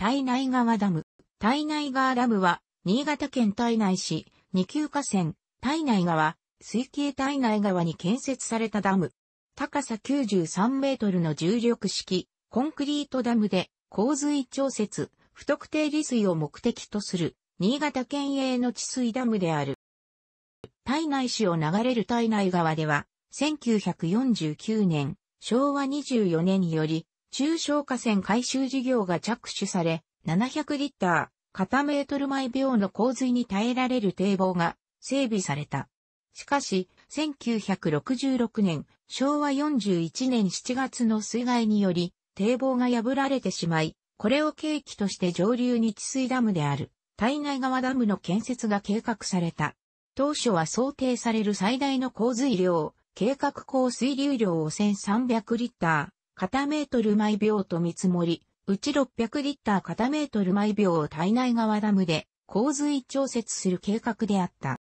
体内川ダム。体内川ダムは、新潟県体内市、二級河川、体内川、水系体内川に建設されたダム。高さ93メートルの重力式、コンクリートダムで、洪水調節、不特定利水を目的とする、新潟県営の治水ダムである。体内市を流れる体内川では、1949年、昭和24年により、中小河川回収事業が着手され、700リッター、片メートル毎秒の洪水に耐えられる堤防が整備された。しかし、1966年、昭和41年7月の水害により、堤防が破られてしまい、これを契機として上流に治水ダムである、体内川ダムの建設が計画された。当初は想定される最大の洪水量、計画降水流量を1300リッター、片メートル毎秒と見積もり、うち600リッター片メートル毎秒を体内側ダムで洪水調節する計画であった。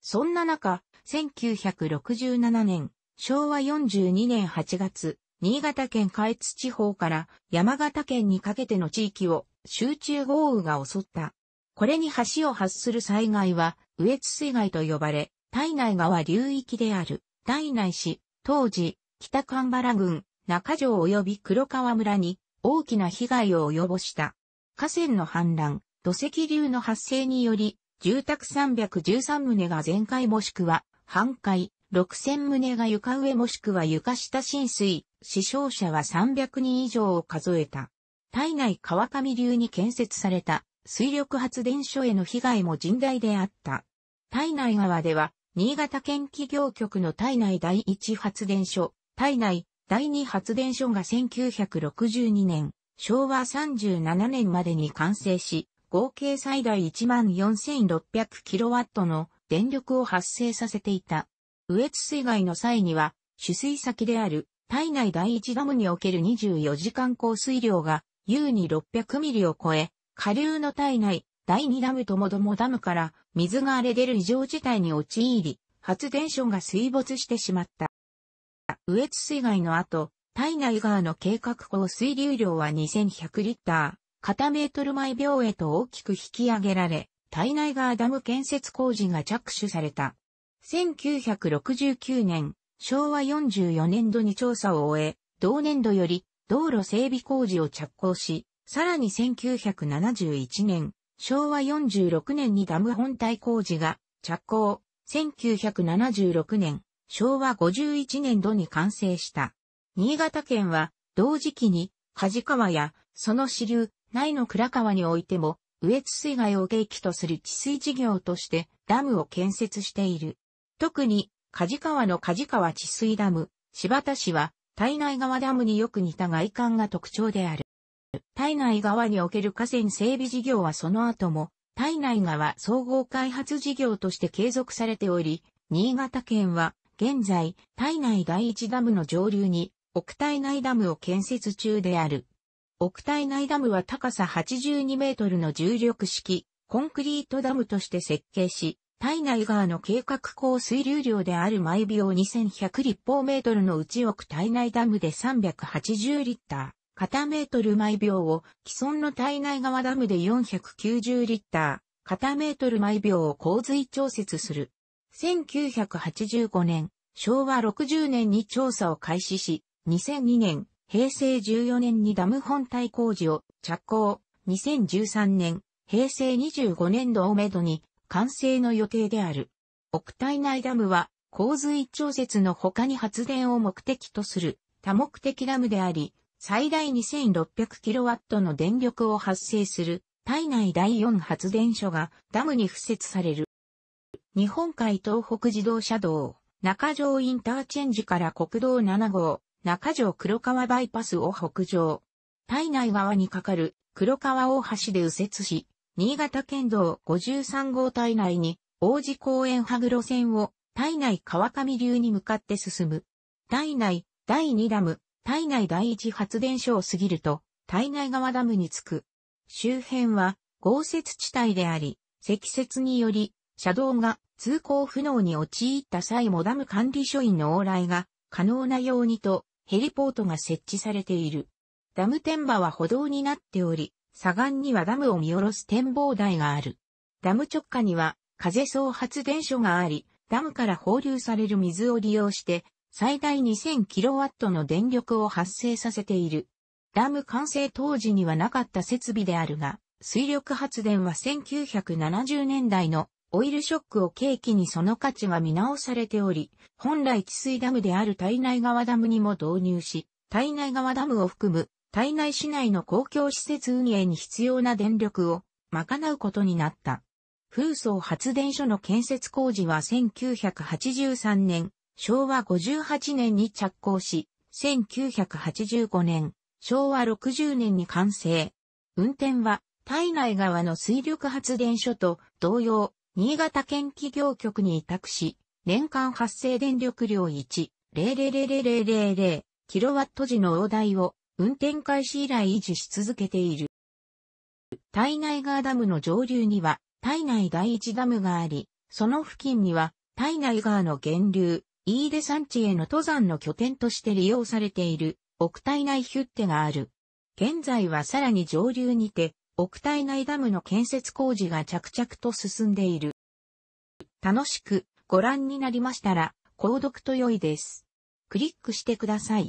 そんな中、1967年、昭和42年8月、新潟県下越地方から山形県にかけての地域を集中豪雨が襲った。これに橋を発する災害は、羽越水害と呼ばれ、体内側流域である、体内市、当時、北神原郡、中城及び黒川村に大きな被害を及ぼした。河川の氾濫、土石流の発生により、住宅313棟が全壊もしくは、半壊、6000棟が床上もしくは床下浸水、死傷者は300人以上を数えた。体内川上流に建設された水力発電所への被害も甚大であった。体内川では、新潟県企業局の体内第一発電所、体内第2発電所が1962年、昭和37年までに完成し、合計最大 14,600kW の電力を発生させていた。エ越水害の際には、取水先である体内第一ダムにおける24時間降水量が優に600ミリを超え、下流の体内第2ダムともどもダムから水が荒れ出る異常事態に陥り、発電所が水没してしまった。羽越水害の後、体内側の計画降水流量は2100リッター、片メートル毎秒へと大きく引き上げられ、体内側ダム建設工事が着手された。1969年、昭和44年度に調査を終え、同年度より道路整備工事を着工し、さらに1971年、昭和46年にダム本体工事が着工。1976年、昭和51年度に完成した。新潟県は、同時期に、梶川や、その支流、内の倉川においても、上津水害を契機とする治水事業として、ダムを建設している。特に、梶川の梶川治水ダム、柴田市は、体内側ダムによく似た外観が特徴である。体内側における河川整備事業はその後も、体内側総合開発事業として継続されており、新潟県は現在、体内第一ダムの上流に、奥体内ダムを建設中である。奥体内ダムは高さ82メートルの重力式、コンクリートダムとして設計し、体内側の計画降水流量である毎秒2100立方メートルの内奥体内ダムで380リッター、片メートル毎秒を既存の体内側ダムで490リッター、片メートル毎秒を洪水調節する。1985年、昭和60年に調査を開始し、2002年、平成14年にダム本体工事を着工、2013年、平成25年度をめどに完成の予定である。奥体内ダムは洪水調節の他に発電を目的とする多目的ダムであり、最大 2600kW の電力を発生する体内第4発電所がダムに付設される。日本海東北自動車道、中条インターチェンジから国道7号、中条黒川バイパスを北上。体内側にかかる黒川大橋で右折し、新潟県道53号体内に、王子公園羽黒線を体内川上流に向かって進む。体内第2ダム、体内第1発電所を過ぎると、体内側ダムに着く。周辺は豪雪地帯であり、積雪により車道が通行不能に陥った際もダム管理所員の往来が可能なようにとヘリポートが設置されている。ダム天馬は歩道になっており、左岸にはダムを見下ろす展望台がある。ダム直下には風送発電所があり、ダムから放流される水を利用して最大 2000kW の電力を発生させている。ダム完成当時にはなかった設備であるが、水力発電は1970年代のオイルショックを契機にその価値が見直されており、本来治水ダムである体内川ダムにも導入し、体内川ダムを含む体内市内の公共施設運営に必要な電力を賄うことになった。風層発電所の建設工事は1983年、昭和58年に着工し、1985年、昭和60年に完成。運転は体内側の水力発電所と同様、新潟県企業局に委託し、年間発生電力量1、0 0 0 0 0 0キロワット時の大台を運転開始以来維持し続けている。体内川ダムの上流には体内第一ダムがあり、その付近には体内川の源流、飯出山地への登山の拠点として利用されている奥体内ヒュッテがある。現在はさらに上流にて奥体内ダムの建設工事が着々と進んでいる。楽しくご覧になりましたら、購読と良いです。クリックしてください。